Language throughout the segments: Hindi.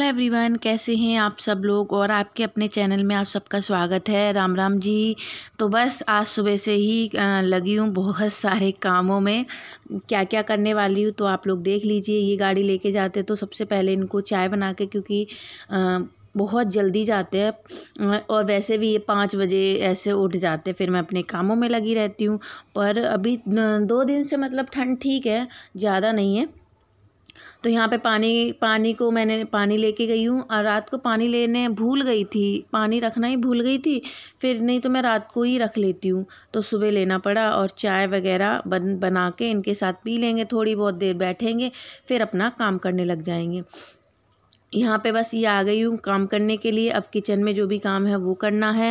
हेलो एवरीवन कैसे हैं आप सब लोग और आपके अपने चैनल में आप सबका स्वागत है राम राम जी तो बस आज सुबह से ही लगी हूँ बहुत सारे कामों में क्या क्या करने वाली हूँ तो आप लोग देख लीजिए ये गाड़ी लेके जाते तो सबसे पहले इनको चाय बना के क्योंकि आ, बहुत जल्दी जाते हैं और वैसे भी ये पाँच बजे ऐसे उठ जाते फिर मैं अपने कामों में लगी रहती हूँ पर अभी दो दिन से मतलब ठंड ठीक है ज़्यादा नहीं है तो यहाँ पे पानी पानी को मैंने पानी लेके गई हूँ और रात को पानी लेने भूल गई थी पानी रखना ही भूल गई थी फिर नहीं तो मैं रात को ही रख लेती हूँ तो सुबह लेना पड़ा और चाय वगैरह बन बना के इनके साथ पी लेंगे थोड़ी बहुत देर बैठेंगे फिर अपना काम करने लग जाएंगे यहाँ पे बस ये आ गई हूँ काम करने के लिए अब किचन में जो भी काम है वो करना है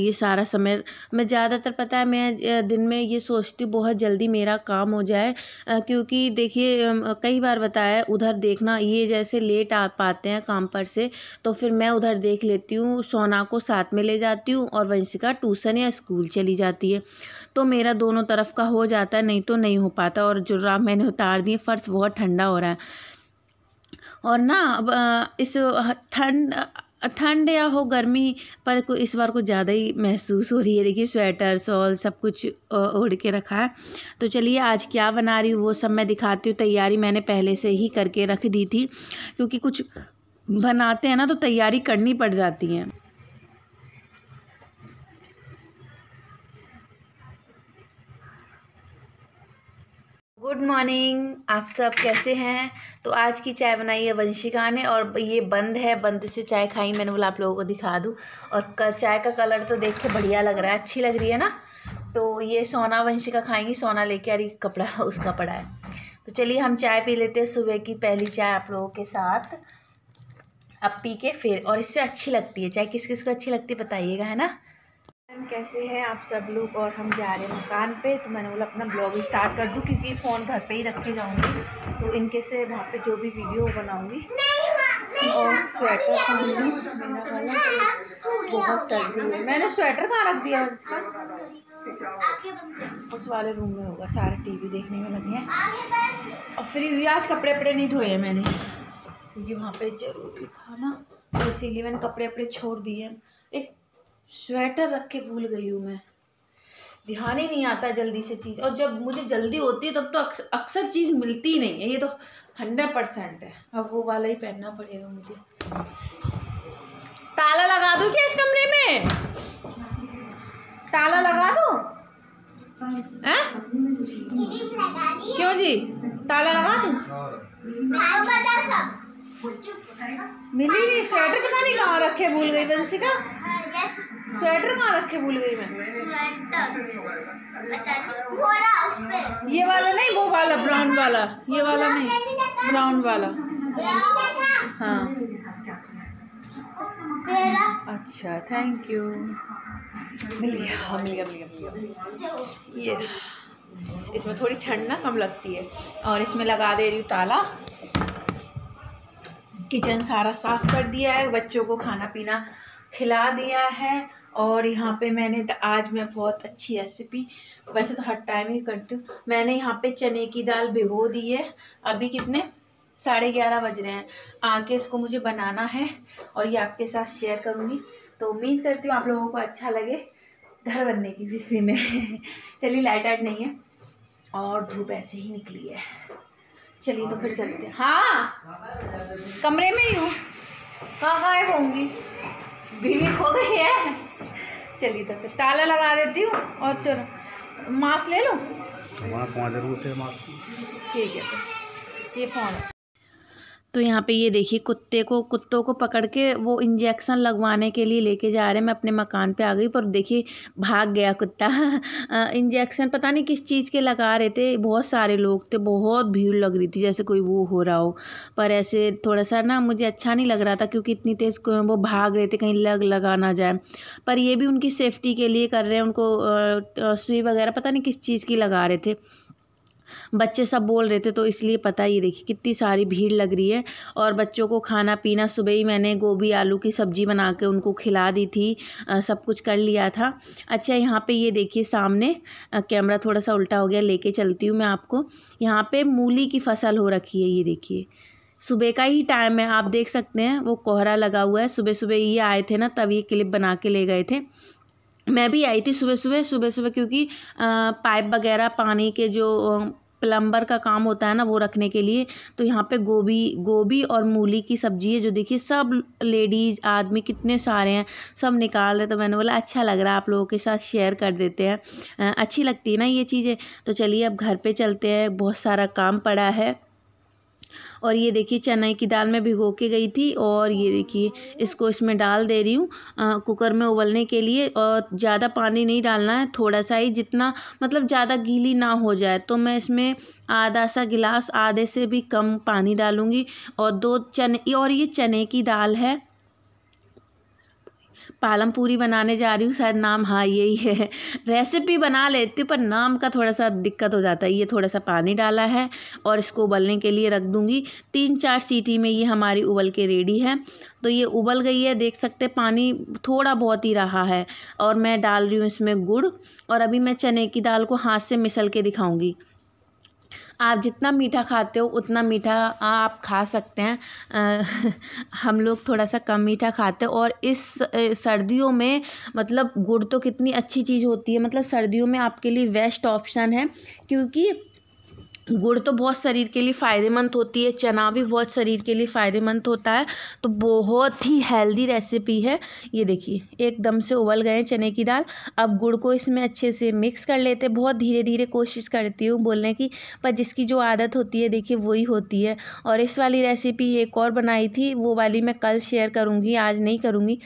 ये सारा समय मैं ज़्यादातर पता है मैं दिन में ये सोचती हूँ बहुत जल्दी मेरा काम हो जाए क्योंकि देखिए कई बार बताया उधर देखना ये जैसे लेट आ पाते हैं काम पर से तो फिर मैं उधर देख लेती हूँ सोना को साथ में ले जाती हूँ और वंशिका ट्यूसन या स्कूल चली जाती है तो मेरा दोनों तरफ का हो जाता है नहीं तो नहीं हो पाता और जुर्राब मैंने उतार दिए फ़र्श बहुत ठंडा हो रहा है और ना अब इस ठंड ठंड या हो गर्मी पर को इस बार कुछ ज़्यादा ही महसूस हो रही है देखिए स्वेटर सॉल सब कुछ ओढ़ के रखा है तो चलिए आज क्या बना रही हूँ वो सब मैं दिखाती हूँ तैयारी मैंने पहले से ही करके रख दी थी क्योंकि कुछ बनाते हैं ना तो तैयारी करनी पड़ जाती है गुड मॉर्निंग आप सब कैसे हैं तो आज की चाय बनाई है वंशिका ने और ये बंद है बंद से चाय खाई मैंने बोला आप लोगों को दिखा दूँ और चाय का कलर तो देख के बढ़िया लग रहा है अच्छी लग रही है ना तो ये सोना वंशिका खाएंगी सोना लेके आ रही कपड़ा उसका पड़ा है तो चलिए हम चाय पी लेते हैं सुबह की पहली चाय आप लोगों के साथ अब पी के फिर और इससे अच्छी लगती है चाय किस किस को अच्छी लगती है बताइएगा है ना कैसे हैं आप सब लोग और हम जा रहे हैं मकान पे तो मैंने बोला अपना ब्लॉग स्टार्ट कर दूँ क्योंकि फ़ोन घर पे ही रखे जाऊँगी तो इनके से वहाँ पे जो भी वीडियो बनाऊँगी और स्वेटर तो बहुत सर्दी है मैंने स्वेटर कहाँ रख दिया उसका उस वाले रूम में होगा सारे टीवी देखने में लगे हैं और फिर भी आज कपड़े वपड़े नहीं धोए मैंने क्योंकि वहाँ पर जरूरी था ना तो इसीलिए मैंने कपड़े वपड़े छोड़ दिए स्वेटर रख के भूल गई हूँ मैं ध्यान ही नहीं आता जल्दी से चीज़ और जब मुझे जल्दी होती है तब तो अक्सर चीज़ मिलती नहीं है ये तो हंड्रेड परसेंट है अब वो वाला ही पहनना पड़ेगा मुझे ताला लगा दूँ क्या इस कमरे में ताला लगा दूँ क्यों जी ताला लगा दूँ मिली नहीं स्वेटर पता नहीं कहाँ रखे भूल गई बंसी का स्वेटर कहाँ रखे भूल गई मैं स्वेटर ये वाला नहीं वो वाला ब्राउन वाला ये वाला नहीं ब्राउन वाला हाँ अच्छा थैंक यू मिल गया हाँ, मिल गया मिल गया मिल गया ये इसमें थोड़ी ठंड ना कम लगती है और इसमें लगा दे रही हूँ ताला किचन सारा साफ कर दिया है बच्चों को खाना पीना खिला दिया है और यहाँ पे मैंने तो आज मैं बहुत अच्छी रेसिपी वैसे तो हर टाइम ही करती हूँ मैंने यहाँ पे चने की दाल भिगो दी है अभी कितने साढ़े ग्यारह बज रहे हैं आके इसको मुझे बनाना है और ये आपके साथ शेयर करूँगी तो उम्मीद करती हूँ आप लोगों को अच्छा लगे घर बनने की खुशी में चलिए लाइट आइट नहीं है और धूप ऐसे ही निकली है चलिए तो फिर चलते हैं हाँ कमरे में ही हूँ कहाँ गायब होंगी बीवी खो गई है चलिए तो फिर ताला लगा देती हूँ और चलो मास्क ले लो मास्क वहाँ ठीक है तो ये फोन तो यहाँ पे ये देखिए कुत्ते को कुत्तों को पकड़ के वो इंजेक्शन लगवाने के लिए लेके जा रहे हैं मैं अपने मकान पे आ गई पर देखिए भाग गया कुत्ता इंजेक्शन पता नहीं किस चीज़ के लगा रहे थे बहुत सारे लोग थे बहुत भीड़ लग रही थी जैसे कोई वो हो रहा हो पर ऐसे थोड़ा सा ना मुझे अच्छा नहीं लग रहा था क्योंकि इतनी तेज़ वो भाग रहे थे कहीं लग लगा ना जाए पर ये भी उनकी सेफ्टी के लिए कर रहे हैं उनको सुई वगैरह पता नहीं किस चीज़ की लगा रहे थे बच्चे सब बोल रहे थे तो इसलिए पता ये देखिए कितनी सारी भीड़ लग रही है और बच्चों को खाना पीना सुबह ही मैंने गोभी आलू की सब्ज़ी बना के उनको खिला दी थी आ, सब कुछ कर लिया था अच्छा यहाँ पे ये देखिए सामने कैमरा थोड़ा सा उल्टा हो गया लेके चलती हूँ मैं आपको यहाँ पे मूली की फसल हो रखी है ये देखिए सुबह का ही टाइम है आप देख सकते हैं वो कोहरा लगा हुआ है सुबह सुबह ये आए थे ना तब ये क्लिप बना के ले गए थे मैं भी आई थी सुबह सुबह सुबह सुबह क्योंकि पाइप वगैरह पानी के जो प्लम्बर का काम होता है ना वो रखने के लिए तो यहाँ पे गोभी गोभी और मूली की सब्जी है जो देखिए सब लेडीज़ आदमी कितने सारे हैं सब निकाल रहे तो मैंने बोला अच्छा लग रहा है आप लोगों के साथ शेयर कर देते हैं अच्छी लगती है ना ये चीज़ें तो चलिए अब घर पे चलते हैं बहुत सारा काम पड़ा है और ये देखिए चने की दाल में भिगो के गई थी और ये देखिए इसको इसमें डाल दे रही हूँ कुकर में उबलने के लिए और ज़्यादा पानी नहीं डालना है थोड़ा सा ही जितना मतलब ज़्यादा गीली ना हो जाए तो मैं इसमें आधा सा गिलास आधे से भी कम पानी डालूँगी और दो चने और ये चने की दाल है पालम पूरी बनाने जा रही हूँ शायद नाम हाँ यही है रेसिपी बना लेती हूँ पर नाम का थोड़ा सा दिक्कत हो जाता है ये थोड़ा सा पानी डाला है और इसको उबलने के लिए रख दूँगी तीन चार सीटी में ये हमारी उबल के रेडी है तो ये उबल गई है देख सकते पानी थोड़ा बहुत ही रहा है और मैं डाल रही हूँ इसमें गुड़ और अभी मैं चने की दाल को हाथ से मिसल के दिखाऊँगी आप जितना मीठा खाते हो उतना मीठा आप खा सकते हैं हम लोग थोड़ा सा कम मीठा खाते हैं और इस सर्दियों में मतलब गुड़ तो कितनी अच्छी चीज़ होती है मतलब सर्दियों में आपके लिए बेस्ट ऑप्शन है क्योंकि गुड़ तो बहुत शरीर के लिए फ़ायदेमंद होती है चना भी बहुत शरीर के लिए फ़ायदेमंद होता है तो बहुत ही हेल्दी रेसिपी है ये देखिए एकदम से उबल गए चने की दाल अब गुड़ को इसमें अच्छे से मिक्स कर लेते बहुत धीरे धीरे कोशिश करती हूँ बोलने की पर जिसकी जो आदत होती है देखिए वही होती है और इस वाली रेसिपी एक और बनाई थी वो वाली मैं कल शेयर करूँगी आज नहीं करूँगी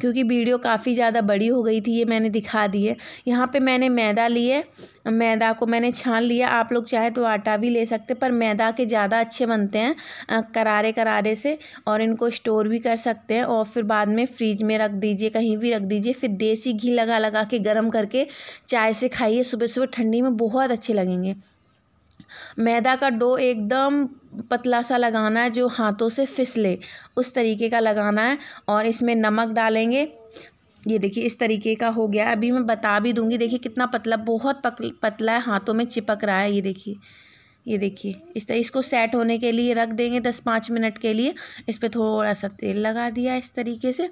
क्योंकि वीडियो काफ़ी ज़्यादा बड़ी हो गई थी ये मैंने दिखा दी है यहाँ पे मैंने मैदा लिए मैदा को मैंने छान लिया आप लोग चाहे तो आटा भी ले सकते पर मैदा के ज़्यादा अच्छे बनते हैं करारे करारे से और इनको स्टोर भी कर सकते हैं और फिर बाद में फ्रिज में रख दीजिए कहीं भी रख दीजिए फिर देसी घी लगा लगा के गर्म करके चाय से खाइए सुबह सुबह ठंडी में बहुत अच्छे लगेंगे मैदा का डो एकदम पतला सा लगाना है जो हाथों से फिसले उस तरीके का लगाना है और इसमें नमक डालेंगे ये देखिए इस तरीके का हो गया अभी मैं बता भी दूंगी देखिए कितना पतला बहुत पतला है हाथों में चिपक रहा है ये देखिए ये देखिए इस तरह इसको सेट होने के लिए रख देंगे दस पाँच मिनट के लिए इस पर थोड़ा सा तेल लगा दिया इस तरीके से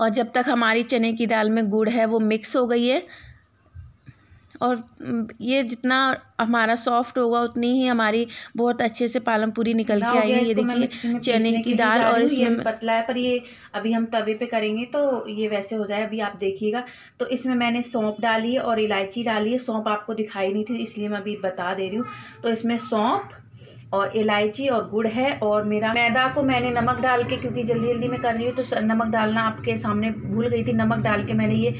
और जब तक हमारी चने की दाल में गुड़ है वो मिक्स हो गई है और ये जितना हमारा सॉफ्ट होगा उतनी ही हमारी बहुत अच्छे से पालम पूरी निकल के है ये देखिए चने की दाल और इसमें पतला है पर ये अभी हम तवे पे करेंगे तो ये वैसे हो जाए अभी आप देखिएगा तो इसमें मैंने सौंप डाली है और इलायची डाली है सौंप आपको दिखाई नहीं थी इसलिए मैं अभी बता दे रही हूँ तो इसमें सौंप और इलायची और गुड़ है और मेरा मैदा को मैंने नमक डाल के क्योंकि जल्दी जल्दी मैं कर रही हूँ तो नमक डालना आपके सामने भूल गई थी नमक डाल के मैंने ये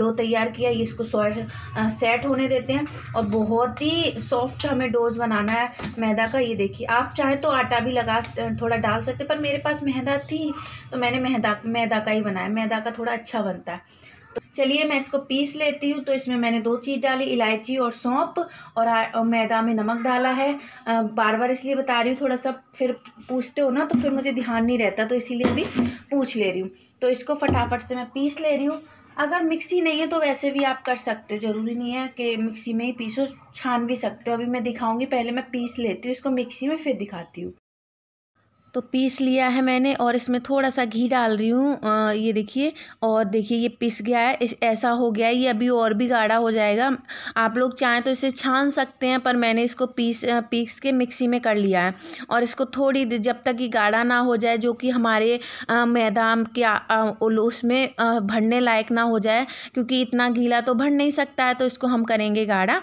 डो तैयार किया ये इसको सेट होने देते हैं और बहुत ही सॉफ्ट हमें डोज बनाना है मैदा का ये देखिए आप चाहे तो आटा भी लगा थोड़ा डाल सकते पर मेरे पास मैदा थी तो मैंने मैदा मैदा का ही बनाया मैदा का थोड़ा अच्छा बनता है चलिए मैं इसको पीस लेती हूँ तो इसमें मैंने दो चीज़ डाली इलायची और सौंप और, और मैदा में नमक डाला है बार बार इसलिए बता रही हूँ थोड़ा सा फिर पूछते हो ना तो फिर मुझे ध्यान नहीं रहता तो इसीलिए भी पूछ ले रही हूँ तो इसको फटाफट से मैं पीस ले रही हूँ अगर मिक्सी नहीं है तो वैसे भी आप कर सकते हो ज़रूरी नहीं है कि मिक्सी में ही पीसो छान भी सकते हो अभी मैं दिखाऊंगी पहले मैं पीस लेती हूँ इसको मिक्सी में फिर दिखाती हूँ तो पीस लिया है मैंने और इसमें थोड़ा सा घी डाल रही हूँ ये देखिए और देखिए ये पिस गया है इस ऐसा हो गया है ये अभी और भी गाढ़ा हो जाएगा आप लोग चाहें तो इसे छान सकते हैं पर मैंने इसको पीस पीस के मिक्सी में कर लिया है और इसको थोड़ी जब तक ये गाढ़ा ना हो जाए जो कि हमारे मैदा के उसमें भरने लायक ना हो जाए क्योंकि इतना गीला तो भर नहीं सकता है तो इसको हम करेंगे गाढ़ा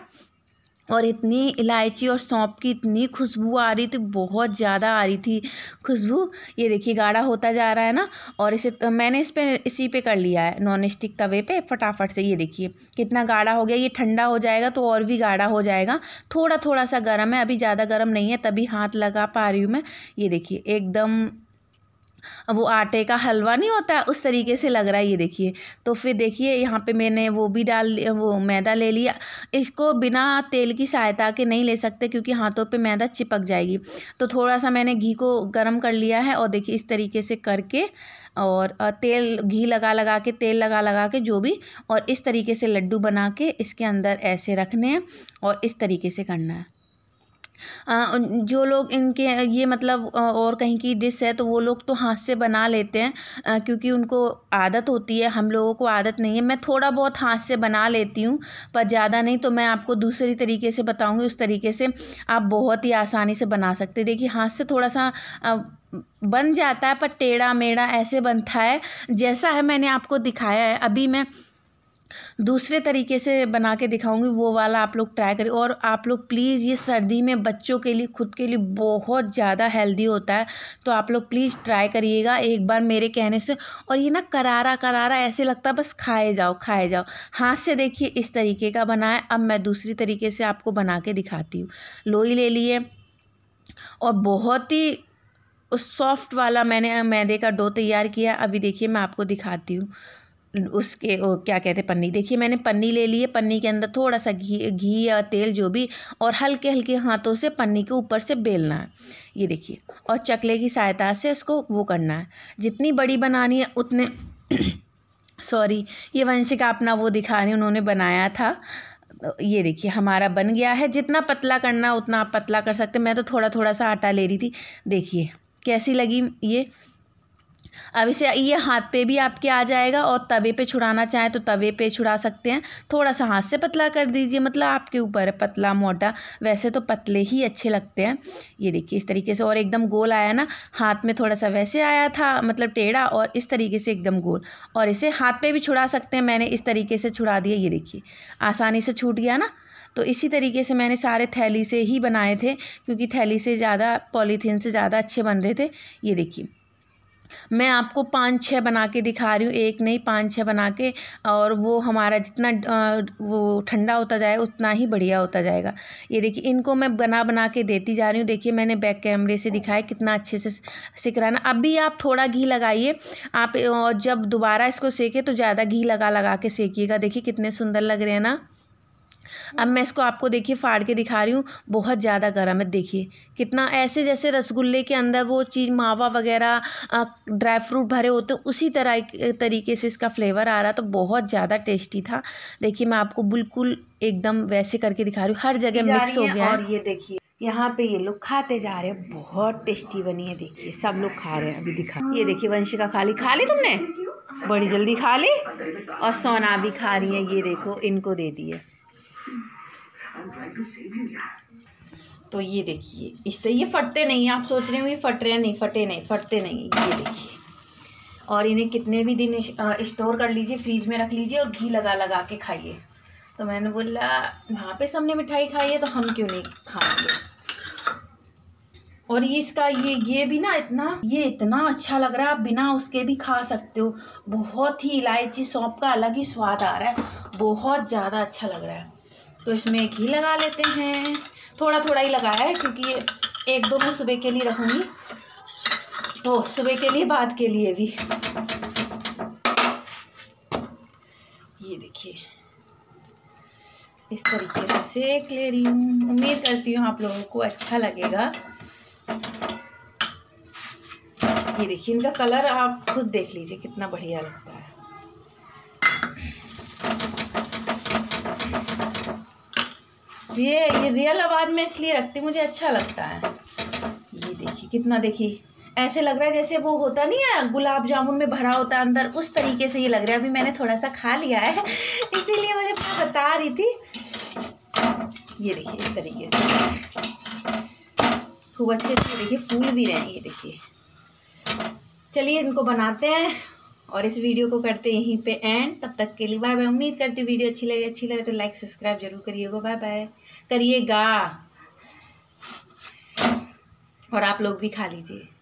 और इतनी इलायची और सौंप की इतनी खुशबू आ रही थी बहुत ज़्यादा आ रही थी खुशबू ये देखिए गाढ़ा होता जा रहा है ना और इसे तो मैंने इस पर इसी पे कर लिया है नॉन स्टिक तवे पे फटाफट से ये देखिए कितना गाढ़ा हो गया ये ठंडा हो जाएगा तो और भी गाढ़ा हो जाएगा थोड़ा थोड़ा सा गर्म है अभी ज़्यादा गर्म नहीं है तभी हाथ लगा पा रही हूँ मैं ये देखिए एकदम वो आटे का हलवा नहीं होता उस तरीके से लग रहा है ये देखिए तो फिर देखिए यहाँ पे मैंने वो भी डाल वो मैदा ले लिया इसको बिना तेल की सहायता के नहीं ले सकते क्योंकि हाथों पे मैदा चिपक जाएगी तो थोड़ा सा मैंने घी को गर्म कर लिया है और देखिए इस तरीके से करके और तेल घी लगा लगा के तेल लगा लगा के जो भी और इस तरीके से लड्डू बना के इसके अंदर ऐसे रखने हैं और इस तरीके से करना है जो लोग इनके ये मतलब और कहीं की डिस है तो वो लोग तो हाथ से बना लेते हैं क्योंकि उनको आदत होती है हम लोगों को आदत नहीं है मैं थोड़ा बहुत हाथ से बना लेती हूँ पर ज़्यादा नहीं तो मैं आपको दूसरी तरीके से बताऊँगी उस तरीके से आप बहुत ही आसानी से बना सकते देखिए हाथ से थोड़ा सा बन जाता है पर टेढ़ा मेढ़ा ऐसे बनता है जैसा है मैंने आपको दिखाया है अभी मैं दूसरे तरीके से बना के दिखाऊंगी वो वाला आप लोग ट्राई करें और आप लोग प्लीज़ ये सर्दी में बच्चों के लिए खुद के लिए बहुत ज़्यादा हेल्दी होता है तो आप लोग प्लीज़ ट्राई करिएगा एक बार मेरे कहने से और ये ना करारा करारा ऐसे लगता है बस खाए जाओ खाए जाओ हाथ से देखिए इस तरीके का बनाए अब मैं दूसरी तरीके से आपको बना के दिखाती हूँ लोई ले लिए और बहुत ही सॉफ्ट वाला मैंने मैदे का डो तैयार किया अभी देखिए मैं आपको दिखाती हूँ उसके ओ, क्या कहते हैं पन्नी देखिए मैंने पन्नी ले ली है पन्नी के अंदर थोड़ा सा घी घी या तेल जो भी और हल्के हल्के हाथों से पन्नी के ऊपर से बेलना है ये देखिए और चकले की सहायता से उसको वो करना है जितनी बड़ी बनानी है उतने सॉरी ये वंशिका अपना वो दिखा रही उन्होंने बनाया था तो ये देखिए हमारा बन गया है जितना पतला करना उतना आप पतला कर सकते मैं तो थोड़ा थोड़ा सा आटा ले रही थी देखिए कैसी लगी ये अब इसे ये हाथ पे भी आपके आ जाएगा और तवे पे छुड़ाना चाहें तो तवे पे छुड़ा सकते हैं थोड़ा सा हाथ से पतला कर दीजिए मतलब आपके ऊपर है पतला मोटा वैसे तो पतले ही अच्छे लगते हैं ये देखिए इस तरीके से और एकदम गोल आया ना हाथ में थोड़ा सा वैसे आया था मतलब टेढ़ा और इस तरीके से एकदम गोल और इसे हाथ पे भी छुड़ा सकते हैं मैंने इस तरीके से छुड़ा दिया ये देखिए आसानी से छूट गया ना तो इसी तरीके से मैंने सारे थैली से ही बनाए थे क्योंकि थैली से ज़्यादा पॉलीथीन से ज़्यादा अच्छे बन रहे थे ये देखिए मैं आपको पाँच छः बना के दिखा रही हूँ एक नहीं पाँच छः बना के और वो हमारा जितना वो ठंडा होता जाए उतना ही बढ़िया होता जाएगा ये देखिए इनको मैं बना बना के देती जा रही हूँ देखिए मैंने बैक कैमरे से दिखाया कितना अच्छे से सिक रहा है ना अभी आप थोड़ा घी लगाइए आप और जब दोबारा इसको सेकें तो ज़्यादा घी लगा लगा के सेकिएगा देखिए कितने सुंदर लग रहे हैं ना अब मैं इसको आपको देखिए फाड़ के दिखा रही हूँ बहुत ज़्यादा गर्म है देखिए कितना ऐसे जैसे रसगुल्ले के अंदर वो चीज़ मावा वगैरह ड्राई फ्रूट भरे होते उसी तरह तरीके से इसका फ्लेवर आ रहा तो बहुत ज़्यादा टेस्टी था देखिए मैं आपको बिल्कुल एकदम वैसे करके दिखा रही हूँ हर जगह मिक्स हो गया और ये देखिए यहाँ पे ये लोग खाते जा रहे हैं बहुत टेस्टी बनी है देखिए सब लोग खा रहे हैं अभी दिखा ये देखिए वंशिका खा ली खा ली तुमने बड़ी जल्दी खा ली और सोना भी खा रही है ये देखो इनको दे दिए तो ये देखिए इस तरह ये फटते नहीं है आप सोच रहे हो ये फट रहे हैं नहीं फटे नहीं फटते नहीं ये देखिए और इन्हें कितने भी दिन स्टोर कर लीजिए फ्रीज में रख लीजिए और घी लगा लगा के खाइए तो मैंने बोला वहाँ पे सबने मिठाई खाई है तो हम क्यों नहीं खाएंगे और ये इसका ये ये भी ना इतना ये इतना अच्छा लग रहा है आप बिना उसके भी खा सकते हो बहुत ही इलायची सौंप का अलग ही स्वाद आ रहा है बहुत ज़्यादा अच्छा लग रहा है तो इसमें घी लगा लेते हैं थोड़ा थोड़ा ही लगाया है क्योंकि ये एक दो मैं सुबह के लिए रखूँगी तो सुबह के लिए बाद के लिए भी ये देखिए इस तरीके से सेक ले रही हूँ उम्मीद करती हूँ आप लोगों को अच्छा लगेगा ये देखिए इनका कलर आप खुद देख लीजिए कितना बढ़िया लगता है ये ये रियल आवाज़ में इसलिए रखती मुझे अच्छा लगता है ये देखिए कितना देखिए ऐसे लग रहा है जैसे वो होता नहीं है गुलाब जामुन में भरा होता है अंदर उस तरीके से ये लग रहा है अभी मैंने थोड़ा सा खा लिया है इसीलिए मुझे बता रही थी ये देखिए इस तरीके से खूब अच्छे से देखिए फूल भी रहे हैं ये देखिए चलिए इनको बनाते हैं और इस वीडियो को करते हैं यहीं पे एंड तब तक के लिए बाय बाय उम्मीद करती वीडियो अच्छी लगे अच्छी लगे तो लाइक सब्सक्राइब जरूर करिएगा बाय बाय करिएगा और आप लोग भी खा लीजिए